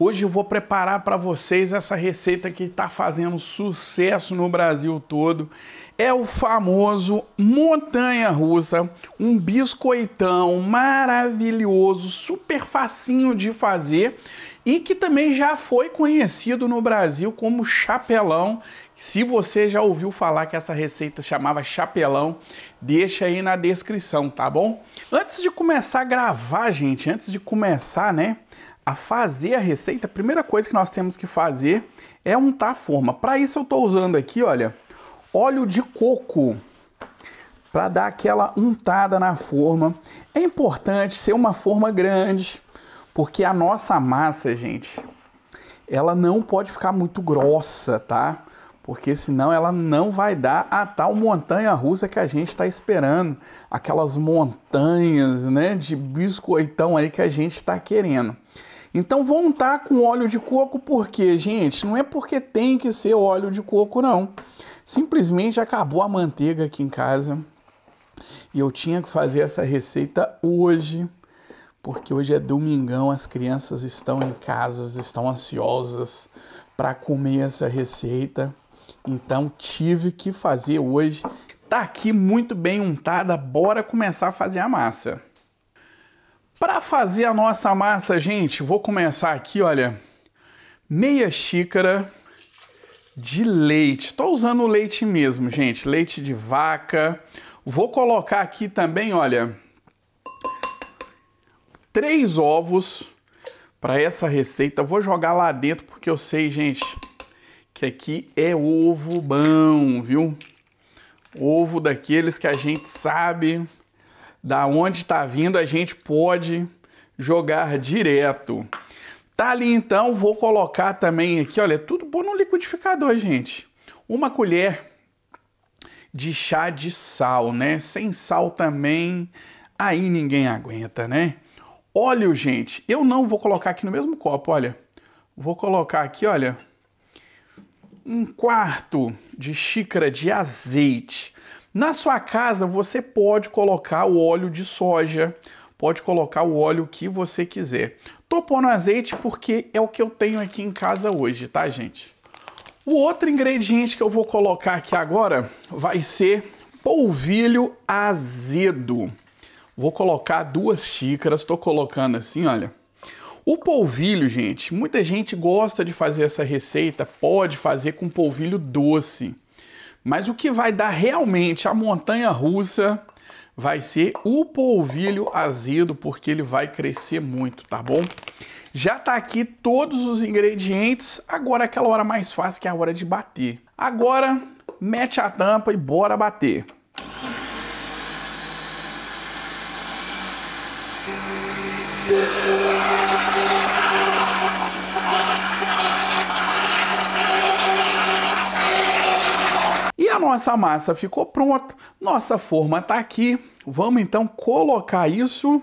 Hoje eu vou preparar para vocês essa receita que está fazendo sucesso no Brasil todo. É o famoso montanha russa, um biscoitão maravilhoso, super facinho de fazer e que também já foi conhecido no Brasil como chapelão. Se você já ouviu falar que essa receita chamava chapelão, deixa aí na descrição, tá bom? Antes de começar a gravar, gente, antes de começar, né, a fazer a receita, a primeira coisa que nós temos que fazer é untar a forma. Para isso eu estou usando aqui, olha, óleo de coco para dar aquela untada na forma. É importante ser uma forma grande, porque a nossa massa, gente, ela não pode ficar muito grossa, tá? Porque senão ela não vai dar a tal montanha russa que a gente está esperando, aquelas montanhas, né, de biscoitão aí que a gente está querendo. Então vão estar com óleo de coco porque, gente, não é porque tem que ser óleo de coco não. Simplesmente acabou a manteiga aqui em casa e eu tinha que fazer essa receita hoje, porque hoje é domingão, as crianças estão em casa, estão ansiosas para comer essa receita. Então tive que fazer hoje. Tá aqui muito bem untada, bora começar a fazer a massa. Para fazer a nossa massa, gente, vou começar aqui, olha, meia xícara de leite. Estou usando leite mesmo, gente, leite de vaca. Vou colocar aqui também, olha, três ovos para essa receita. Vou jogar lá dentro porque eu sei, gente, que aqui é ovo bom, viu? Ovo daqueles que a gente sabe da onde está vindo, a gente pode jogar direto. Tá ali então, vou colocar também aqui, olha, é tudo bom no liquidificador, gente. Uma colher de chá de sal, né? Sem sal também, aí ninguém aguenta, né? Óleo, gente, eu não vou colocar aqui no mesmo copo, olha. Vou colocar aqui, olha, um quarto de xícara de azeite. Na sua casa você pode colocar o óleo de soja, pode colocar o óleo que você quiser. Tô pondo azeite porque é o que eu tenho aqui em casa hoje, tá, gente? O outro ingrediente que eu vou colocar aqui agora vai ser polvilho azedo. Vou colocar duas xícaras, tô colocando assim, olha. O polvilho, gente, muita gente gosta de fazer essa receita, pode fazer com polvilho doce. Mas o que vai dar realmente a montanha russa vai ser o polvilho azedo, porque ele vai crescer muito, tá bom? Já tá aqui todos os ingredientes, agora é aquela hora mais fácil que é a hora de bater. Agora, mete a tampa e bora bater. nossa massa ficou pronta, nossa forma está aqui. Vamos então colocar isso.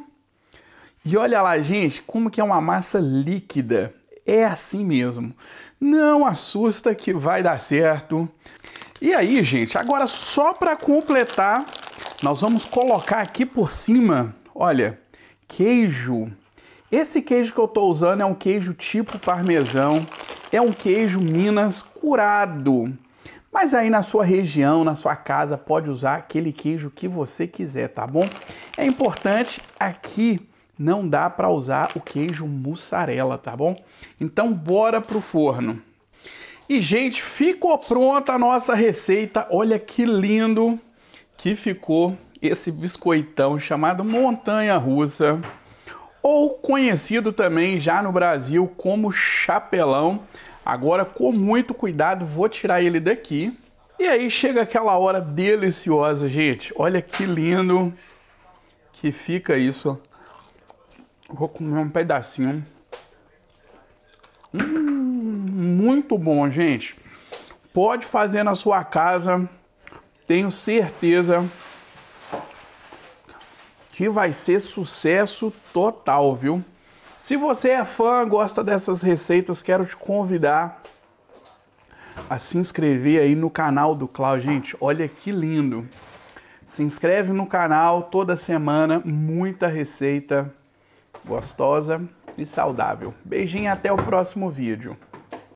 E olha lá, gente, como que é uma massa líquida. É assim mesmo. Não assusta que vai dar certo. E aí, gente, agora só para completar, nós vamos colocar aqui por cima, olha, queijo. Esse queijo que eu estou usando é um queijo tipo parmesão, é um queijo Minas curado. Mas aí na sua região, na sua casa, pode usar aquele queijo que você quiser, tá bom? É importante aqui não dá para usar o queijo mussarela, tá bom? Então bora pro forno. E gente, ficou pronta a nossa receita. Olha que lindo que ficou esse biscoitão chamado montanha russa, ou conhecido também já no Brasil como chapelão. Agora, com muito cuidado, vou tirar ele daqui. E aí chega aquela hora deliciosa, gente. Olha que lindo que fica isso. Vou comer um pedacinho. Hum, muito bom, gente. Pode fazer na sua casa. Tenho certeza que vai ser sucesso total, viu? Se você é fã, gosta dessas receitas, quero te convidar a se inscrever aí no canal do Cláudio. Gente, olha que lindo! Se inscreve no canal toda semana, muita receita gostosa e saudável. Beijinho até o próximo vídeo.